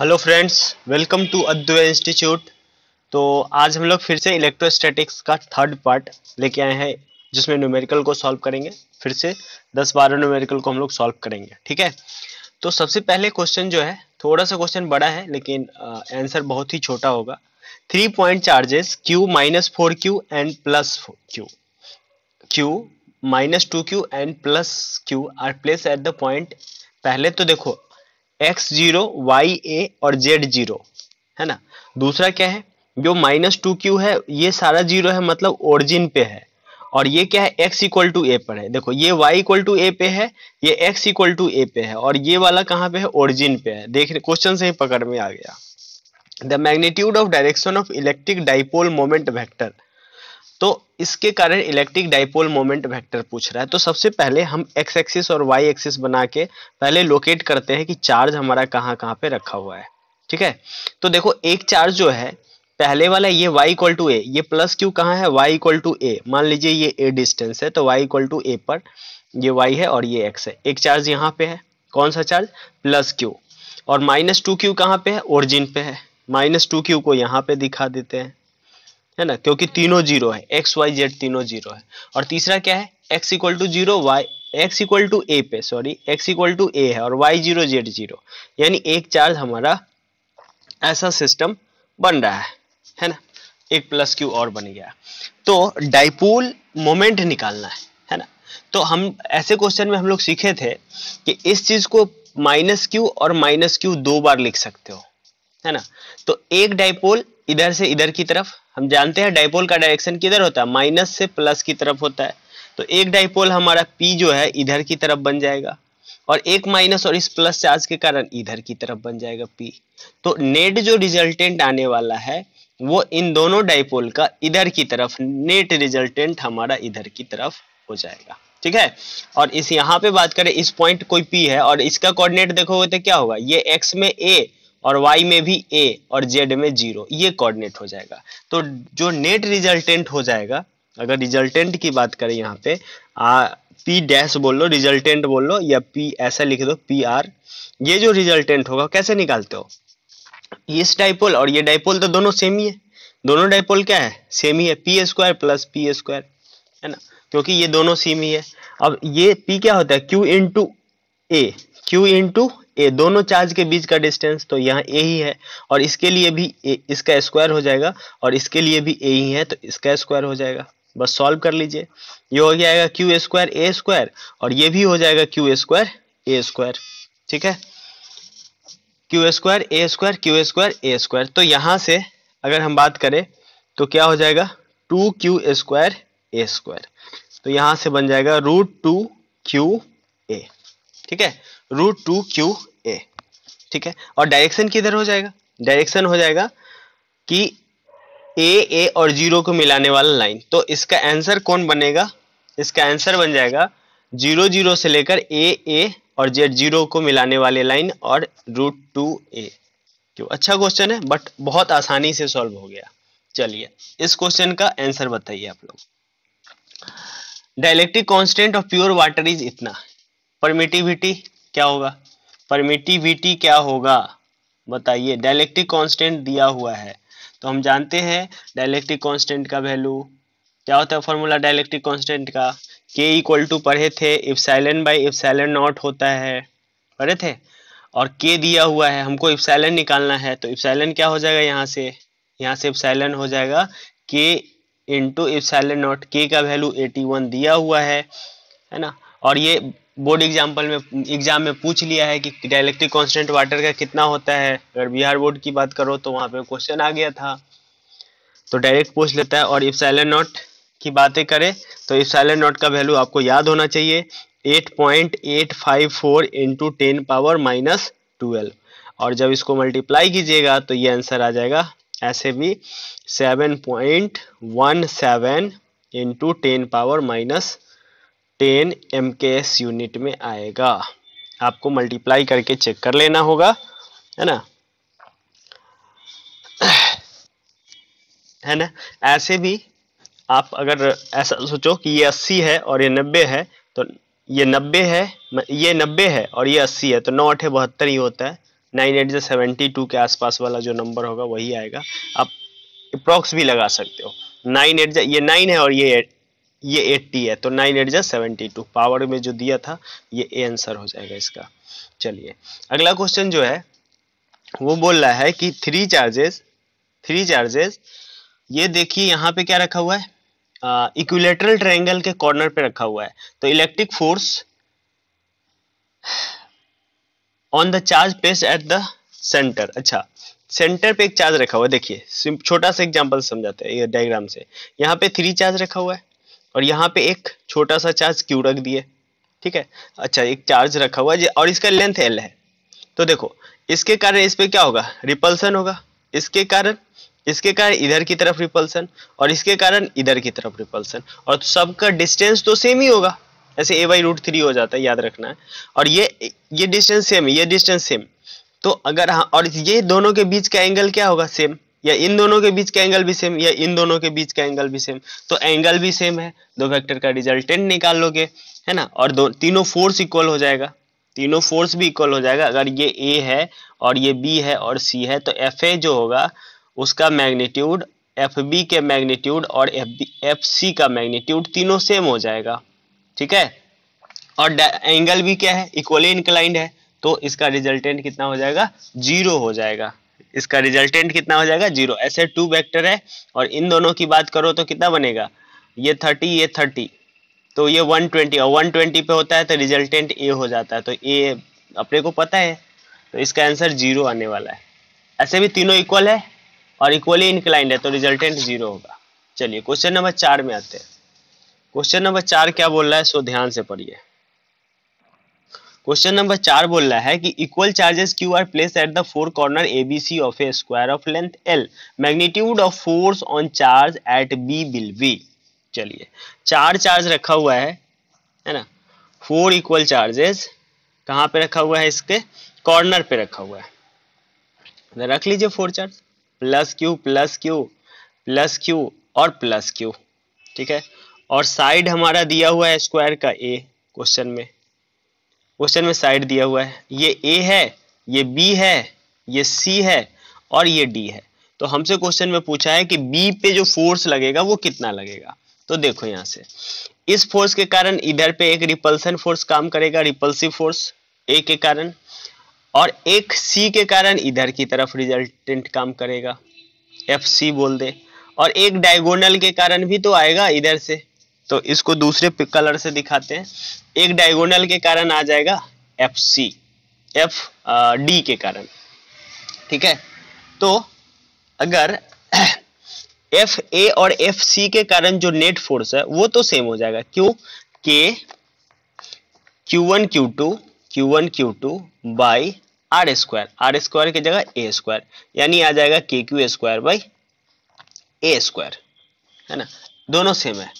Hello friends welcome to Advait institute तो आज हम लोग फिर से इलेक्ट्रोस्टैटिक्स का थर्ड पार्ट लेके आए हैं जिसमें न्यूमेरिकल को सॉल्व करेंगे फिर से 10-12 न्यूमेरिकल को हम लोग सॉल्व करेंगे ठीक है तो सबसे पहले क्वेश्चन जो है थोड़ा सा क्वेश्चन बड़ा है लेकिन आंसर बहुत ही छोटा होगा three point charges q minus four q and plus q q minus two q and plus q are place at the point पहले तो देखो एक्स जीरो वाई ए और जेड जीरो है ना दूसरा क्या है जो माइनस टू क्यू है ये सारा जीरो है मतलब ओरिजिन पे है और ये क्या है x इक्वल टू ए पर है देखो ये y इक्वल टू ए पे है ये x इक्वल टू ए पे है और ये वाला कहाँ पे है ओरिजिन पे है देख रहे क्वेश्चन से ही पकड़ में आ गया the magnitude of direction of electric dipole moment vector तो इसके कारण इलेक्ट्रिक डाइपोल मोमेंट वेक्टर पूछ रहा है तो सबसे पहले हम एक्स एक्सिस और वाई एक्सिस बना के पहले लोकेट करते हैं कि चार्ज हमारा कहाँ कहाँ पे रखा हुआ है ठीक है तो देखो एक चार्ज जो है पहले वाला ये y इक्वल टू ए ये प्लस क्यू कहाँ है y इक्वल टू ए मान लीजिए ये ए डिस्टेंस है तो y इक्वल टू ए पर ये y है और ये x है एक चार्ज यहाँ पे है कौन सा चार्ज प्लस क्यू और माइनस टू क्यू कहाँ पे है ओरिजिन पे है माइनस टू क्यू को यहाँ पे दिखा देते हैं है ना क्योंकि तीनों जीरो है एक्स वाई जेड तीनों जीरो है और तीसरा क्या है x equal to zero y x equal to a पे sorry x equal to a है और वाई जीरो जेड जीरो यानी एक चार्ज हमारा ऐसा सिस्टम बन रहा है है ना एक प्लस क्यू और बन गया तो डाइपोल मोमेंट निकालना है है ना तो हम ऐसे क्वेश्चन में हम लोग सीखे थे कि इस चीज को माइनस क्यू और माइनस क्यू दो बार लिख सकते हो है ना तो एक डाइपोल इधर से इधर की तरफ हम जानते हैं डाइपोल का डायरेक्शन किधर होता है माइनस से प्लस की तरफ होता है तो एक डाइपोल हमारा पी जो है इधर की तरफ बन जाएगा और एक माइनस और इस प्लस चार्ज के कारण इधर की तरफ बन जाएगा पी तो नेट जो रिजल्टेंट आने वाला है वो इन दोनों डाइपोल का इधर की तरफ नेट रिजल्टेंट हमारा इधर की तरफ हो जाएगा ठीक है और इस यहाँ पे बात करें इस पॉइंट कोई पी है और इसका कोऑर्डिनेट देखोगे तो क्या होगा ये एक्स में ए और वाई में भी ए और जेड में जीरो ये कोऑर्डिनेट हो जाएगा तो जो नेट रिजल्टेंट हो जाएगा अगर रिजल्टेंट की बात करें यहाँ पे आ, पी डैश बोल लो रिजल्टेंट बोल लो या पी ऐसा लिख दो पी आर ये जो रिजल्टेंट होगा कैसे निकालते हो इस डाइपोल और ये डाइपोल तो दोनों सेम ही है दोनों डाइपोल क्या है सेम ही है p square plus p square है ना क्योंकि ये दोनों सेम ही है अब ये पी क्या होता है q into a q into a दोनों चार्ज के बीच का डिस्टेंस तो यहाँ ए ही है और इसके लिए भी ए इसका स्क्वायर हो जाएगा और इसके लिए भी ए ही है तो इसका स्क्वायर हो जाएगा बस सॉल्व कर लीजिए ये हो जाएगा क्यू स्क्वायर ए स्क्वायर और ये भी हो जाएगा क्यू स्क्वायर ए स्क्वायर ठीक है q square a square q square a square तो यहाँ से अगर हम बात करें तो क्या हो जाएगा two q square a square तो यहाँ से बन जाएगा रूट टू क्यू ए ठीक है रूट टू क्यू ए ठीक है और डायरेक्शन किधर हो जाएगा डायरेक्शन हो जाएगा कि ए ए और जीरो को मिलाने वाला लाइन तो इसका आंसर कौन बनेगा इसका आंसर बन जाएगा जीरो जीरो से लेकर ए ए और जेड जीरो को मिलाने वाले लाइन और रूट टू ए क्यों अच्छा क्वेश्चन है बट बहुत आसानी से सॉल्व हो गया चलिए इस क्वेश्चन का आंसर बताइए आप लोग dielectric constant of pure water is इतना परमिटिविटी क्या होगा परमिटिविटी क्या होगा बताइए डायलेक्टिक कांस्टेंट दिया हुआ है तो हम जानते हैं डायलेक्टिक कांस्टेंट का वैल्यू क्या होता है फॉर्मूला डायलेक्ट्रिक कांस्टेंट का के इक्वल टू पढ़े थे इफ्साइलन बाई इफ्साइलन नॉट होता है पढ़े थे और के दिया हुआ है हमको इफ्साइलन निकालना है तो इफ्साइलन क्या हो जाएगा यहाँ से यहाँ से इफ्साइलन हो जाएगा के इंटू इफ्साइलन नॉट के का वैल्यू एटी वन दिया हुआ है है ना और ये बोर्ड एग्जाम्पल में एग्जाम में पूछ लिया है कि डायलेक्ट्रिक कॉन्स्टेंट वाटर का कितना होता है अगर बिहार बोर्ड की बात करो तो वहाँ पे क्वेश्चन आ गया था तो डायरेक्ट पूछ लेता है और इफ साइलेंट नॉट की बातें करें तो साइलेंट नॉट का वैल्यू आपको याद होना चाहिए eight point eight five four into ten power minus twelve और जब इसको मल्टीप्लाई कीजिएगा तो ये आंसर आ जाएगा ऐसे भी seven point one seven into ten power minus ten M K S unit में आएगा आपको मल्टीप्लाई करके चेक कर लेना होगा है ना है ना ऐसे भी आप अगर ऐसा सोचो कि ये अस्सी है और ये नब्बे है तो ये नब्बे है ये नब्बे है और ये अस्सी है तो नौ अठे बहत्तर ही होता है नाइन एट जो सेवेंटी टू के आसपास वाला जो नंबर होगा वही आएगा आप अप्रॉक्स भी लगा सकते हो नाइन एट ये नाइन है और ये ये एट्टी है तो नाइन एट जा सेवेंटी टू पावर में जो दिया था ये ए आंसर हो जाएगा इसका चलिए अगला क्वेश्चन जो है वो बोल रहा है कि थ्री चार्जेस थ्री चार्जेस ये देखिए यहाँ पे क्या रखा हुआ है इक्विलेटरल uh, ट्रायंगल के कॉर्नर पे रखा हुआ है तो electric force on the charge place at the centre अच्छा सेंटर पे एक चार्ज रखा हुआ है देखिए छोटा सा एग्जांपल समझाते हैं ये डायग्राम से यहाँ पे थ्री चार्ज रखा हुआ है और यहाँ पे एक छोटा सा चार्ज क्यू रख दिए ठीक है अच्छा एक चार्ज रखा हुआ है और इसका लेंथ एल है तो देखो इसके कारण इस पर क्या होगा रिपल्सन होगा इसके कारण इसके कारण इधर की तरफ रिपल्सन और इसके कारण इधर की तरफ रिपल्सन और सबका डिस्टेंस तो सेम ही होगा ऐसे ए बाई रूट थ्री हो जाता है याद रखना है और ये ये डिस्टेंस सेम है ये डिस्टेंस सेम तो अगर हाँ और ये दोनों के बीच का एंगल क्या होगा सेम या इन दोनों के बीच का एंगल भी सेम या इन दोनों के बीच का एंगल भी सेम तो एंगल भी सेम है दो वेक्टर का रिजल्टेंट निकाल लोगे है ना और दो तीनों फोर्स इक्वल हो जाएगा तीनों फोर्स भी इक्वल हो जाएगा अगर ये ए है और ये बी है और सी है तो एफ ए जो होगा उसका मैग्नीट्यूड एफ बी के मैग्नीट्यूड और एफ बी एफ सी का मैग्नीट्यूड तीनों सेम हो जाएगा ठीक है और एंगल भी क्या है इक्वली इंक्लाइंड है तो इसका रिजल्टेंट कितना हो जाएगा जीरो हो जाएगा इसका रिजल्टेंट कितना हो जाएगा जीरो ऐसे टू वेक्टर है और इन दोनों की बात करो तो कितना बनेगा ये थर्टी ये थर्टी तो ये वन ट्वेंटी और वन ट्वेंटी पे होता है तो रिजल्टेंट ए हो जाता है तो ए अपने को पता है तो इसका आंसर जीरो आने वाला है ऐसे भी तीनों इक्वल है और इक्वली इंक्लाइंड है तो रिजल्टेंट जीरो होगा चलिए क्वेश्चन नंबर चार में आते हैं क्वेश्चन नंबर चार क्या बोल रहा है सो ध्यान से पढ़िए क्वेश्चन नंबर चार बोल रहा है कि equal charges q are place at the four corner ABC of a square of length l magnitude of force on charge at B will be चलिए चार चार्ज रखा हुआ है है ना फोर इक्वल चार्जेस कहाँ पे रखा हुआ है इसके कॉर्नर पे रखा हुआ है रख लीजिए four charge plus q plus q plus q और प्लस क्यू ठीक है और साइड हमारा दिया हुआ है स्क्वायर का ए क्वेश्चन में क्वेश्चन में साइड दिया हुआ है ये ए है ये बी है ये सी है और ये डी है तो हमसे क्वेश्चन में पूछा है कि बी पे जो फोर्स लगेगा वो कितना लगेगा तो देखो यहाँ से इस फोर्स के कारण इधर पे एक रिपल्सन फोर्स काम करेगा रिपल्सिव फोर्स ए के कारण और एक सी के कारण इधर की तरफ रिजल्टेंट काम करेगा एफ सी बोल दे और एक डायगोनल के कारण भी तो आएगा इधर से तो इसको दूसरे कलर से दिखाते हैं एक डायगोनल के कारण आ जाएगा एफ सी एफ डी के कारण ठीक है तो अगर एफ ए और एफ सी के कारण जो नेट फोर्स है वो तो सेम हो जाएगा क्यों k q one q two q one q two by are square r square की जगह ए स्क्वायर यानी आ जाएगा k q square by a square है ना दोनों सेम है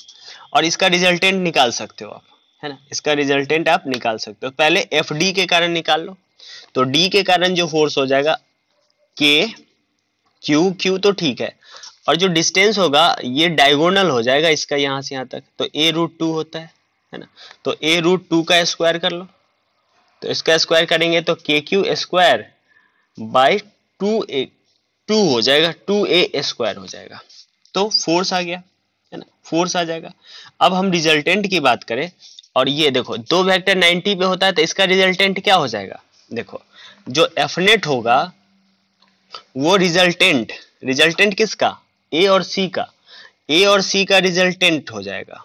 और इसका रिजल्टेंट निकाल सकते हो आप है ना इसका रिजल्टेंट आप निकाल सकते हो पहले एफ डी के कारण निकाल लो तो डी के कारण जो फोर्स हो जाएगा के क्यू क्यू तो ठीक है और जो डिस्टेंस होगा ये डायगोनल हो जाएगा इसका यहाँ से यहाँ तक तो ए रूट टू होता है है ना तो ए रूट टू का स्क्वायर कर लो तो इसका स्क्वायर करेंगे तो k q square by two a two हो जाएगा टू ए स्क्वायर हो जाएगा तो फोर्स आ गया है ना फोर्स आ जाएगा अब हम रिजल्टेंट की बात करें और ये देखो दो वेक्टर 90 पे होता है तो इसका रिजल्टेंट क्या हो जाएगा देखो जो एफनेट होगा वो रिजल्टेंट रिजल्टेंट किसका ए और सी का ए और सी का रिजल्टेंट हो जाएगा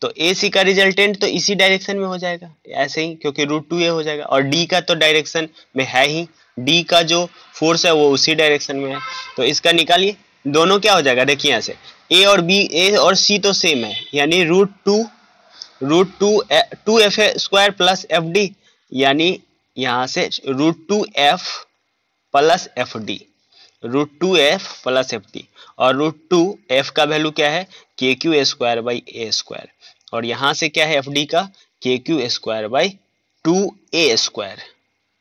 तो ए सी का रिजल्टेंट तो इसी डायरेक्शन में हो जाएगा ऐसे ही क्योंकि रूट टू ए हो जाएगा और डी का तो डायरेक्शन में है ही डी का जो फोर्स है वो उसी डायरेक्शन में है तो इसका निकालिए दोनों क्या हो जाएगा देखिए यहाँ से ए और बी ए और सी तो सेम है यानी root two root two two F square plus F D यानी यहाँ से root two F plus F D root two F plus F D और रूट टू एफ का वैल्यू क्या है k q square by a square और यहाँ से क्या है एफ डी का k q square by two a square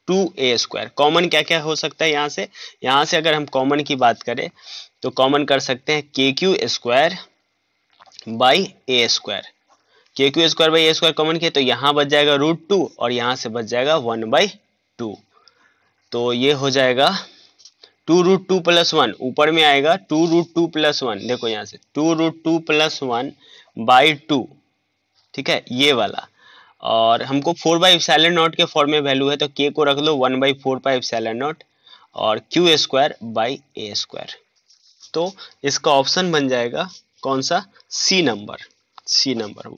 two a square common क्या क्या हो सकता है यहाँ से यहाँ से अगर हम कॉमन की बात करें तो कॉमन कर सकते हैं k q square by a square k q square by a square common किया तो यहाँ बच जाएगा रूट टू और यहाँ से बच जाएगा वन बाई टू तो ये हो जाएगा two root two plus one ऊपर में आएगा two root two plus one देखो यहाँ से two root two plus one by two ठीक है ये वाला और हमको फोर बाई सैलन नॉट के फॉर्म में वैल्यू है तो के को रख लो one by four by epsilon nought और q square by a square तो इसका ऑप्शन बन जाएगा कौन सा C number C number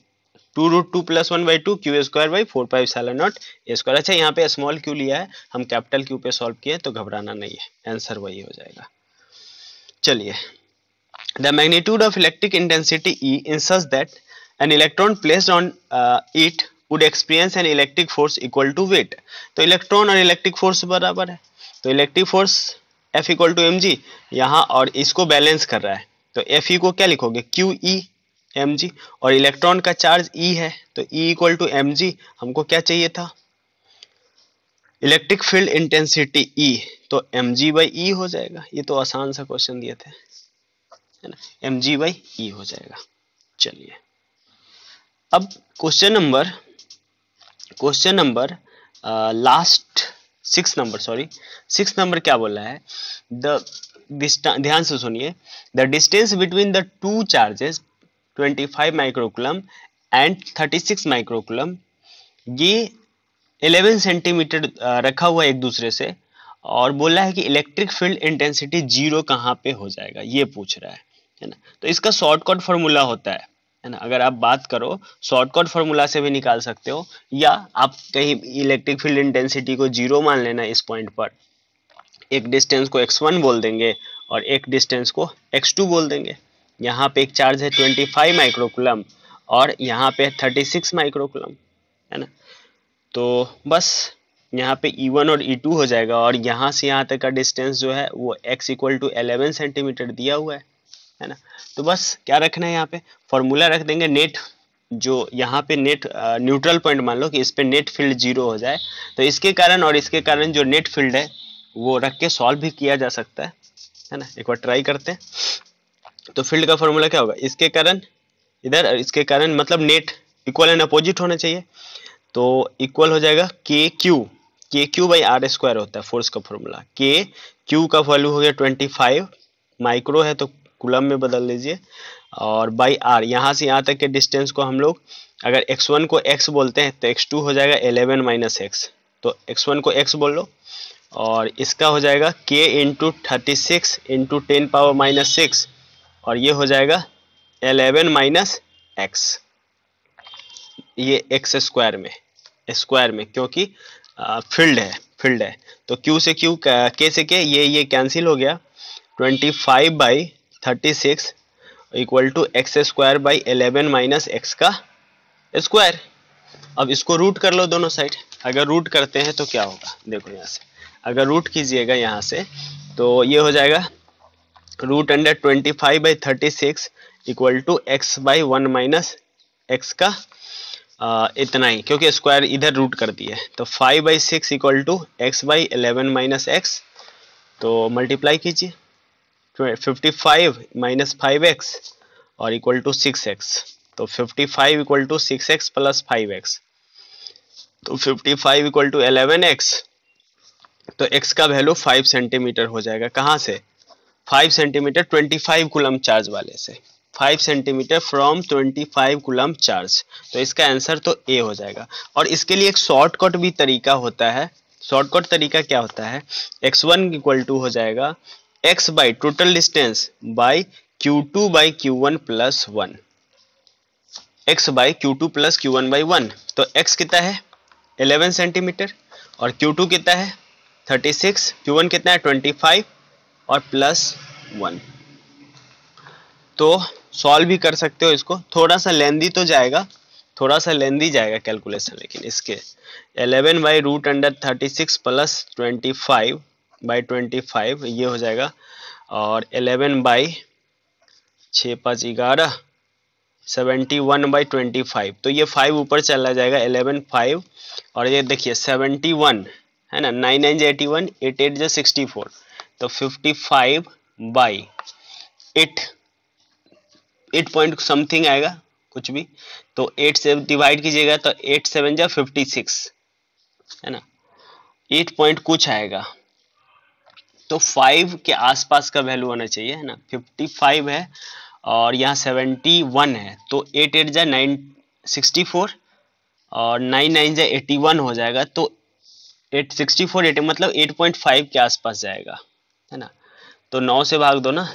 two root two plus one by two q square by four five seven nought a square अच्छा यहाँ पे स्मॉल क्यू लिया है हम कैपिटल क्यू पे सॉल्व किए तो घबराना नहीं है आंसर वही हो जाएगा चलिए the magnitude of electric intensity E in such that an electron placed on it would experience an electric force equal to weight तो इलेक्ट्रॉन और इलेक्ट्रिक फोर्स बराबर है तो electric force F equal to M g यहाँ और इसको balance कर रहा है तो एफ ई e को क्या लिखोगे क्यू ई एम जी और इलेक्ट्रॉन का चार्ज ई e है तो E equal to M g हमको क्या चाहिए था इलेक्ट्रिक फील्ड इंटेंसिटी ई तो एम जी बाई ई हो जाएगा ये तो आसान सा क्वेश्चन दिए थे एम जी बाई ई हो जाएगा चलिए अब question number question number last six number sorry six number क्या बोला है द ध्यान से सुनिए the distance between the two charges 25 microcoulomb and 36 microcoulomb ये 11 सेंटीमीटर रखा हुआ एक दूसरे से और बोला है कि इलेक्ट्रिक फील्ड इंटेंसिटी जीरो कहाँ पे हो जाएगा ये पूछ रहा है है ना तो इसका शॉर्टकट फॉर्मूला होता है है ना अगर आप बात करो शॉर्टकट फॉर्मूला से भी निकाल सकते हो या आप कहीं इलेक्ट्रिक फील्ड इंटेंसिटी को जीरो मान लेना इस पॉइंट पर एक डिस्टेंस को x1 बोल देंगे और एक डिस्टेंस को x2 बोल देंगे यहाँ पे एक चार्ज है 25 माइक्रोकुलम और यहाँ पे 36 माइक्रोकुलम है ना तो बस यहाँ पे E1 और E2 हो जाएगा और यहाँ से यहाँ तक का डिस्टेंस जो है वो x equal to eleven centimetre दिया हुआ है है ना तो बस क्या रखना है यहाँ पे फॉर्मूला रख देंगे नेट जो यहाँ पे नेट न्यूट्रल पॉइंट मान लो कि इस पर नेट फील्ड जीरो हो जाए तो इसके कारण और इसके कारण जो नेट फील्ड है वो रख के सॉल्व भी किया जा सकता है है ना एक बार ट्राई करते हैं तो फील्ड का फॉर्मूला क्या होगा इसके कारण इधर इसके कारण मतलब नेट इक्वल एंड अपोजिट होना चाहिए तो इक्वल हो जाएगा k Q K Q by are square होता है फोर्स का फॉर्मूला के क्यू का वैल्यू हो गया ट्वेंटी फाइव माइक्रो है तो कुलम में बदल दीजिए और बाई आर यहाँ से यहाँ तक के डिस्टेंस को हम लोग अगर एक्स वन को एक्स बोलते हैं तो एक्स टू हो जाएगा एलेवन माइनस एक्स तो एक्स वन को एक्स बोल लो और इसका हो जाएगा k into thirty six into ten power minus six और ये हो जाएगा एलेवन माइनस एक्स ये एक्स स्क्वायर में स्क्वायर में क्योंकि फील्ड है फील्ड है तो क्यू से क्यू के से के ये ये कैंसिल हो गया twenty five by thirty six equal to x square by eleven minus x का स्क्वायर अब इसको रूट कर लो दोनों साइड अगर रूट करते हैं तो क्या होगा देखो यहाँ से अगर रूट कीजिएगा यहाँ से तो ये हो जाएगा root under twenty five by thirty six equal to x by one minus x का आ, इतना ही क्योंकि स्क्वायर इधर रूट कर दिए है तो five by six equal to x by eleven minus x तो मल्टीप्लाई कीजिए fifty five minus five x और इक्वल टू सिक्स एक्स तो fifty five equal to six x plus five x तो fifty five equal to eleven x तो x का value five centimetre हो जाएगा कहाँ से five centimetre twenty five coulomb charge वाले से five centimetre from twenty five coulomb charge तो इसका आंसर तो ए हो जाएगा और इसके लिए एक शॉर्टकट भी तरीका होता है शॉर्टकट तरीका क्या होता है एक्स वन इक्वल टू हो जाएगा x by total distance by q two by q one plus one x by q two plus q one by one तो एक्स कितना है 11 सेंटीमीटर और क्यू टू कितना है 36 क्यू वन कितना है 25 और प्लस वन तो सॉल्व भी कर सकते हो इसको थोड़ा सा लेंदी तो जाएगा थोड़ा सा लेंदी जाएगा कैलकुलेशन लेकिन इसके eleven by root under thirty six plus twenty five by twenty five ये हो जाएगा और एलेवन बाई छः पाँच ग्यारह seventy one by twenty five तो ये फाइव ऊपर चला जाएगा एलेवन फाइव और ये देखिए सेवेंटी वन है ना nine nine eighty one eight eight जो सिक्सटी फोर तो fifty five by eight eight point something आएगा कुछ भी तो एट से डिवाइड कीजिएगा तो एट सेवन जा फिफ्टी सिक्स है ना एट पॉइंट कुछ आएगा तो फाइव के आसपास का वैल्यू होना चाहिए है ना फिफ्टी फाइव है और यहाँ सेवेंटी वन है तो एट एट जाए नाइन सिक्सटी फोर और नाइन नाइन जाए एटी वन हो जाएगा तो एट सिक्सटी फोर एट मतलब एट पॉइंट फाइव के आसपास जाएगा है ना तो नौ से भाग दो ना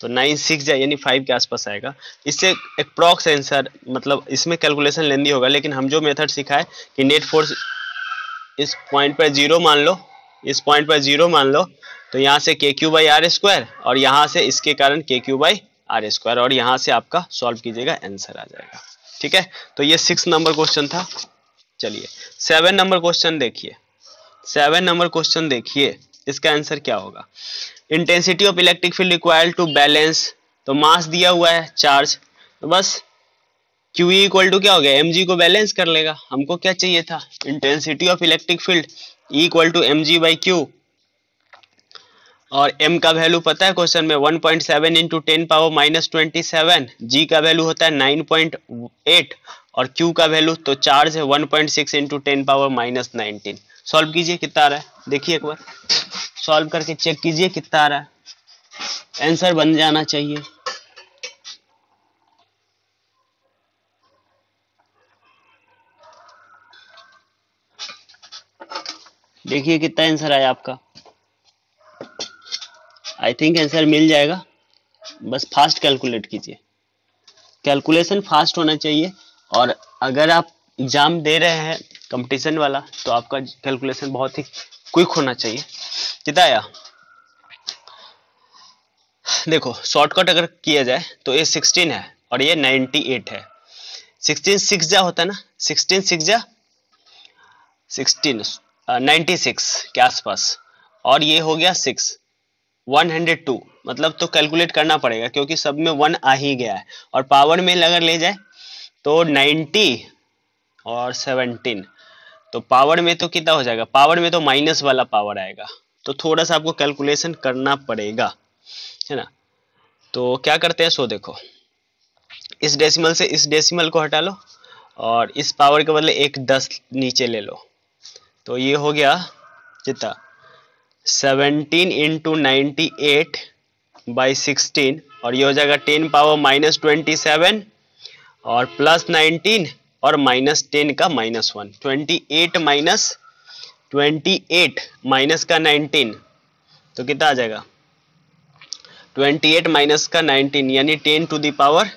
तो नाइन सिक्स जाए यानी फाइव के आसपास आएगा इससे अप्रॉक्स आंसर मतलब इसमें कैलकुलेशन लेंदी होगा लेकिन हम जो मेथड सिखाए कि नेट फोर्स इस पॉइंट पर जीरो मान लो इस पॉइंट पर जीरो मान लो तो यहाँ से के क्यू बाई आर स्क्वायर और यहाँ से इसके कारण के क्यू बाई आर स्क्वायर और यहाँ से आपका सॉल्व कीजिएगा आंसर आ जाएगा ठीक है तो ये सिक्स नंबर क्वेश्चन था चलिए सेवन नंबर क्वेश्चन देखिए सेवन नंबर क्वेश्चन देखिए इसका आंसर क्या होगा intensity of electric field required to balance तो मास दिया हुआ है चार्ज तो बस क्यू इक्वल टू क्या हो गया एम को बैलेंस कर लेगा हमको क्या चाहिए था intensity of electric field equal to M G by Q और m का वैल्यू पता है क्वेश्चन में 1.7 point seven into ten power minus twenty seven G का वैल्यू होता है 9.8 और q का वैल्यू तो चार्ज है 1.6 point six into ten power minus nineteen solve कीजिए कितना आ रहा है देखिए एक बार सॉल्व करके चेक कीजिए कितना आ रहा है आंसर बन जाना चाहिए देखिए कितना आंसर आया आपका आई थिंक आंसर मिल जाएगा बस फास्ट कैलकुलेट कीजिए कैलकुलेशन फास्ट होना चाहिए और अगर आप एग्जाम दे रहे हैं कंपटीशन वाला तो आपका कैलकुलेशन बहुत ही क्विक होना चाहिए कितना आया देखो शॉर्टकट अगर किया जाए तो ये सिक्सटीन है और ये नाइन्टी एट है सिक्सटीन सिक्स जा होता है ना सिक्सटीन सिक्स जा सिक्सटीन नाइन्टी सिक्स के आसपास और ये हो गया सिक्स वन हंड्रेड टू मतलब तो कैलकुलेट करना पड़ेगा क्योंकि सब में वन आ ही गया है और पावर में अगर ले जाए तो नाइन्टी और सेवनटीन तो पावर में तो कितना हो जाएगा पावर में तो माइनस वाला पावर आएगा तो थोड़ा सा आपको कैलकुलेशन करना पड़ेगा है ना तो क्या करते हैं सो देखो इस डेसिमल से इस डेसिमल को हटा लो और इस पावर के बदले एक दस नीचे ले लो तो ये हो गया कितना seventeen into ninety eight by sixteen और ये हो जाएगा ten power minus twenty seven और प्लस नाइनटीन और माइनस टेन का minus one twenty eight minus twenty eight minus का नाइनटीन तो कितना आ जाएगा ट्वेंटी एट माइनस का नाइनटीन यानी ten to the power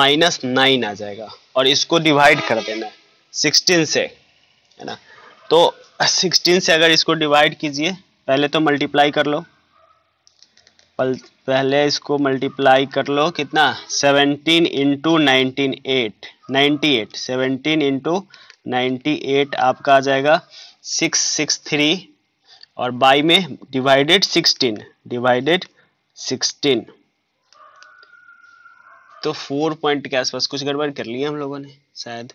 minus nine आ जाएगा और इसको डिवाइड कर देना सिक्सटीन से है ना तो 16 से अगर इसको डिवाइड कीजिए पहले तो मल्टीप्लाई कर लो पहले इसको मल्टीप्लाई कर लो कितना 17 into nineteen eight ninety eight seventeen into ninety eight आपका आ जाएगा सिक्स सिक्स थ्री और बाई में डिवाइडेड सिक्सटीन डिवाइडेड सिक्सटीन तो फोर पॉइंट के आसपास कुछ गड़बड़ कर लिया हम लोगों ने शायद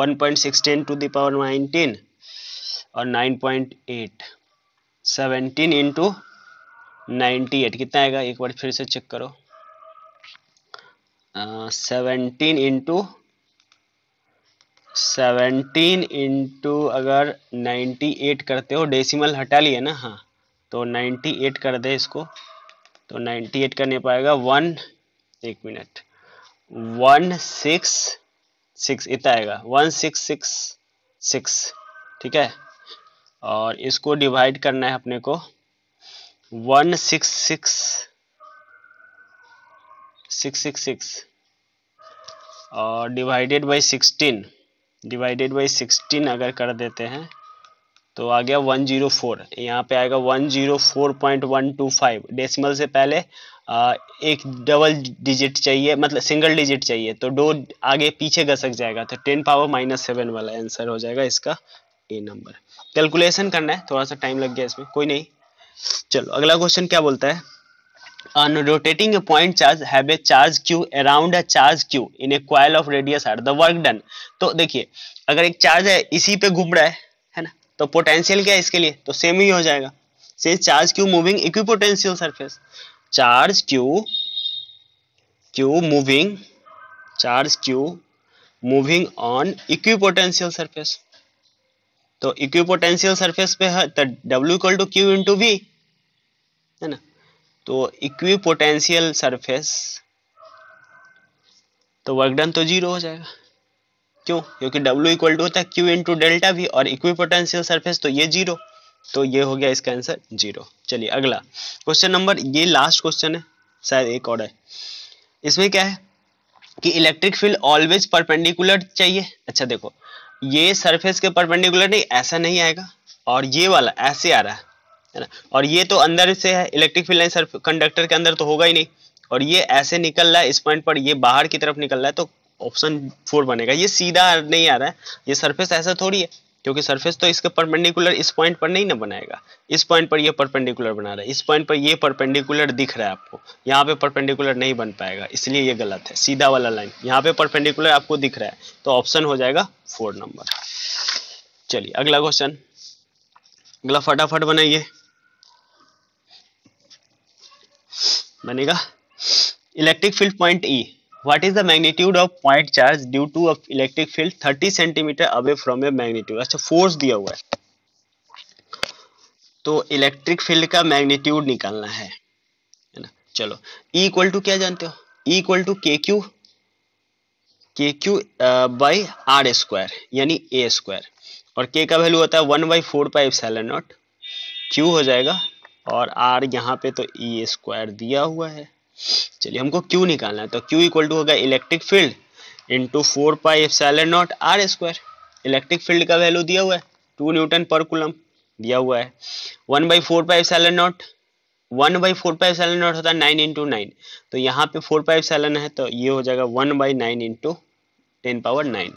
one point sixteen to the power nineteen और 9.8 17 इंटू नाइन्टी एट कितना आएगा एक बार फिर से चेक करो सेवनटीन इंटू सेवनटीन इंटू अगर नाइन्टी एट करते हो डेसिमल हटा लिए ना हाँ तो नाइन्टी एट कर दे इसको तो नाइन्टी एट करने पाएगा वन एक मिनट वन सिक्स सिक्स इतना आएगा वन सिक्स सिक्स सिक्स ठीक है और इसको डिवाइड करना है अपने को one six six six six six और divided by sixteen divided by sixteen अगर कर देते हैं तो आ गया वन जीरो फोर यहाँ पे आएगा one zero four point one two five decimal से पहले आ, एक डबल डिजिट चाहिए मतलब सिंगल डिजिट चाहिए तो दो आगे पीछे घसक जाएगा तो टेन पावर माइनस सेवन वाला आंसर हो जाएगा इसका ए नंबर कैलकुलेशन करना है थोड़ा सा टाइम लग गया इसमें कोई नहीं चलो अगला क्वेश्चन क्या बोलता है an rotating point charge charge have a charge q around a charge q in a coil of radius r the work तो देखिए अगर एक चार्ज है इसी पे घूम रहा है है ना तो पोटेंशियल क्या है इसके लिए तो सेम ही हो जाएगा से charge Q moving equipotential surface charge Q Q moving charge Q moving on equipotential surface तो इक्विपोटेंशियल सरफेस पे है तो W equal to Q into V है ना तो इक्विपोटेंशियल सरफेस तो वर्क डन तो जीरो हो जाएगा क्यों क्योंकि W इक्वल टू होता है क्यू इंटू डेल्टा भी और इक्विपोटेंशियल सरफेस तो ये जीरो तो ये हो गया इसका आंसर जीरो चलिए अगला क्वेश्चन नंबर ये लास्ट क्वेश्चन है शायद एक और है इसमें क्या है कि इलेक्ट्रिक फील्ड ऑलवेज परपेंडिकुलर चाहिए अच्छा देखो ये सरफेस के परपेंडिकुलर नहीं ऐसा नहीं आएगा और ये वाला ऐसे आ रहा है है ना और ये तो अंदर से है इलेक्ट्रिक फील्ड लाइन कंडक्टर के अंदर तो होगा ही नहीं और ये ऐसे निकल रहा है इस पॉइंट पर ये बाहर की तरफ निकल रहा है तो ऑप्शन फोर बनेगा ये सीधा नहीं आ रहा है ये सरफेस ऐसा थोड़ी है क्योंकि सरफेस तो इसका परपेंडिकुलर इस पॉइंट पर नहीं ना बनाएगा इस पॉइंट पर ये परपेंडिकुलर बना रहा है इस पॉइंट पर ये परपेंडिकुलर दिख रहा है आपको यहाँ पे परपेंडिकुलर नहीं बन पाएगा इसलिए ये गलत है सीधा वाला लाइन यहाँ पे परपेंडिकुलर आपको दिख रहा है तो ऑप्शन हो जाएगा फोर नंबर चलिए अगला क्वेश्चन अगला फटाफट बनाइए बनेगा electric field point E what is the magnitude of point charge due to a electric field 30 centimetre away from a magnitude अच्छा फोर्स दिया हुआ है तो इलेक्ट्रिक फील्ड का मैग्नीट्यूड निकालना है ना चलो ई इक्वल टू क्या जानते हो E equal to K Q K Q by are square यानी ए स्क्वायर और के का वैल्यू होता है one by four pi epsilon naught Q हो जाएगा और आर यहाँ पे तो ई e स्क्वायर दिया हुआ है चलिए हमको Q निकालना है तो Q इक्वल टू होगा electric field into four pi epsilon naught R square electric field का वैल्यू दिया हुआ है टू न्यूटन पर कुलम दिया हुआ है one by four pi epsilon naught one by four pi epsilon naught होता है नाइन इंटू नाइन तो यहाँ पे फोर पाई एफसेलन है तो ये हो जाएगा one by nine into ten power nine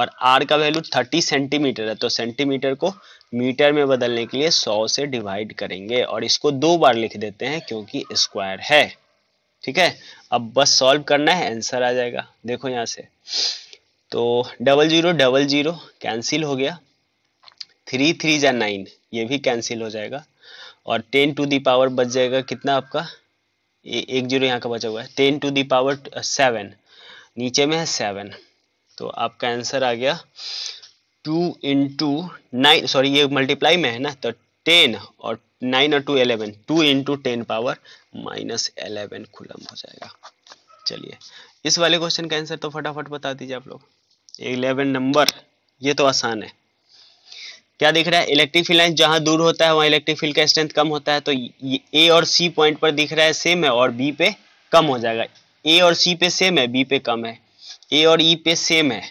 और आर का वैल्यू थर्टी सेंटीमीटर है तो सेंटीमीटर को मीटर में बदलने के लिए सौ से डिवाइड करेंगे और इसको दो बार लिख देते हैं क्योंकि स्क्वायर है ठीक है अब बस सॉल्व करना है आंसर आ जाएगा देखो यहाँ से तो double zero double zero cancel हो गया थ्री थ्री या नाइन ये भी कैंसिल हो जाएगा और टेन टू दी पावर बच जाएगा कितना आपका ए, एक जीरो यहाँ का बचा हुआ है ten to the power seven नीचे में है सेवन तो आपका आंसर आ गया टू इंटू नाइन सॉरी ये मल्टीप्लाई में है ना तो टेन और नाइन और two eleven two into ten power minus eleven coulomb हो जाएगा चलिए इस वाले क्वेश्चन का आंसर तो फटाफट बता दीजिए आप लोग एलेवन नंबर ये तो आसान है क्या दिख रहा है इलेक्ट्रिक फील्ड लाइन जहां दूर होता है वहां इलेक्ट्रिक फील्ड का स्ट्रेंथ कम होता है तो ए और सी पॉइंट पर दिख रहा है सेम है और बी पे कम हो जाएगा ए और सी पे सेम है बी पे कम है ए और ई e पे सेम है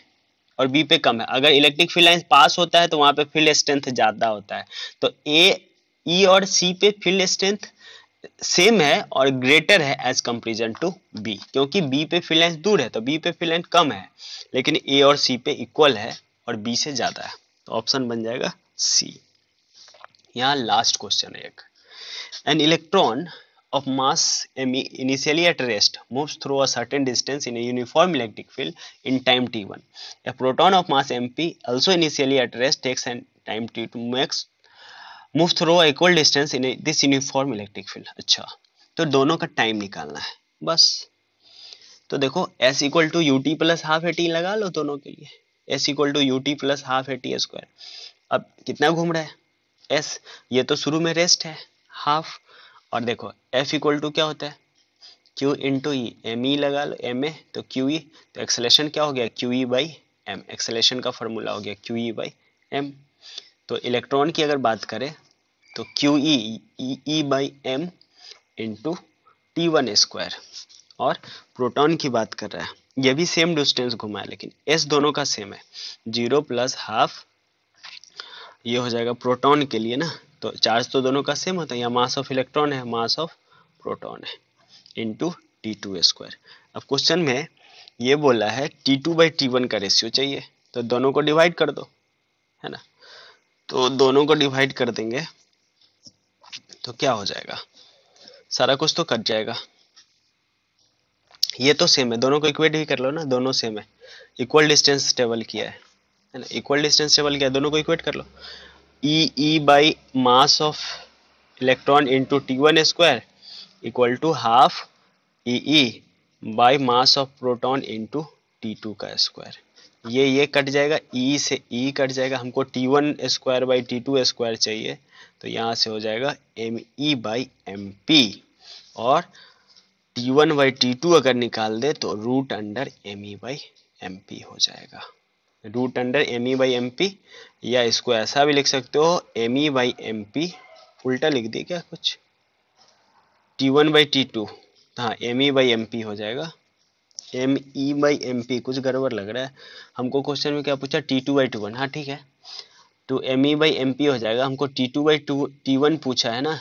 और बी पे कम है अगर इलेक्ट्रिक फील्ड लाइन पास होता है तो वहां पे फील्ड स्ट्रेंथ ज्यादा होता है तो ए ई e और सी पे फील्ड स्ट्रेंथ सेम है और ग्रेटर है एज कंपेरिजन टू बी क्योंकि बी पे फिलेंस दूर है तो बी पे फिलेंस कम है लेकिन ए और सी पे इक्वल है और बी से ज्यादा है तो ऑप्शन बन जाएगा सी यहाँ लास्ट क्वेश्चन है एक an electron of mass initially at rest moves through a certain distance in uniform electric field in time T one a proton of mass M P also initially at rest takes an time T two makes move through equal distance in this uniform electric field अच्छा तो दोनों का time निकालना है बस तो देखो S equal to U T plus half A T लगा लो दोनों के लिए S equal to U T plus half A T square अब कितना घूम रहा है एस ये तो शुरू में रेस्ट है हाफ और देखो एफ इक्वल टू क्या होता है Q to E M E लगा लो एम ए तो क्यू ई e। तो एक्सलेशन क्या हो गया Q E by M acceleration का फॉर्मूला हो गया क्यू ई बाई एम तो इलेक्ट्रॉन की अगर बात करें तो Q E E by M into T one square और प्रोटॉन की बात कर रहा है ये भी सेम डिस्टेंस घुमा है लेकिन एस दोनों का सेम है जीरो प्लस हाफ ये हो जाएगा प्रोटॉन के लिए ना तो चार्ज तो दोनों का सेम होता है यहाँ मास ऑफ इलेक्ट्रॉन है मास ऑफ प्रोटॉन है इंटू टी टू स्क्वायर अब क्वेश्चन में ये बोला है T two by T one का रेशियो चाहिए तो दोनों को डिवाइड कर दो है ना तो दोनों को डिवाइड कर देंगे तो क्या हो जाएगा सारा कुछ तो कट जाएगा ये तो सेम है दोनों को इक्वेट ही कर लो ना दोनों सेम है इक्वल डिस्टेंस टेबल किया है है ना इक्वल डिस्टेंस टेबल किया है दोनों को इक्वेट कर लो E E by mass of electron into T one square equal to half E E by mass of proton into T two का स्क्वायर ये ये कट जाएगा ई e से ई e कट जाएगा हमको T one square by T two square चाहिए तो यहाँ से हो जाएगा M E by M P और T one by T two अगर निकाल दे तो root under M E by M P हो जाएगा root under M E by M P या इसको ऐसा भी लिख सकते हो M E by M P उल्टा लिख दिए क्या कुछ T one by T to हाँ M E by M P हो जाएगा M E by M P कुछ गड़बड़ लग रहा है हमको क्वेश्चन में क्या पूछा T two by two one हाँ ठीक है तो M E by M P हो जाएगा हमको T two by two T one पूछा है ना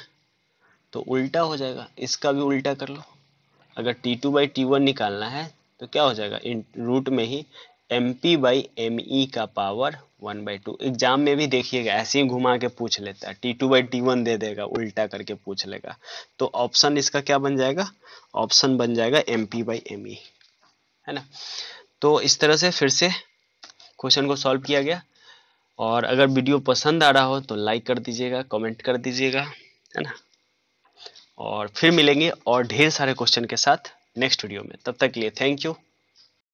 तो उल्टा हो जाएगा इसका भी उल्टा कर लो अगर T two by T one निकालना है तो क्या हो जाएगा इन रूट में ही M P by M E का power one by two exam में भी देखिएगा ऐसे ही घुमा के पूछ लेता है T two by T one दे देगा उल्टा करके पूछ लेगा तो ऑप्शन इसका क्या बन जाएगा ऑप्शन बन जाएगा M P by M E है ना तो इस तरह से फिर से क्वेश्चन को सॉल्व किया गया और अगर वीडियो पसंद आ रहा हो तो लाइक कर दीजिएगा कमेंट कर दीजिएगा है ना और फिर मिलेंगे और ढेर सारे क्वेश्चन के साथ नेक्स्ट वीडियो में तब तक के लिए थैंक यू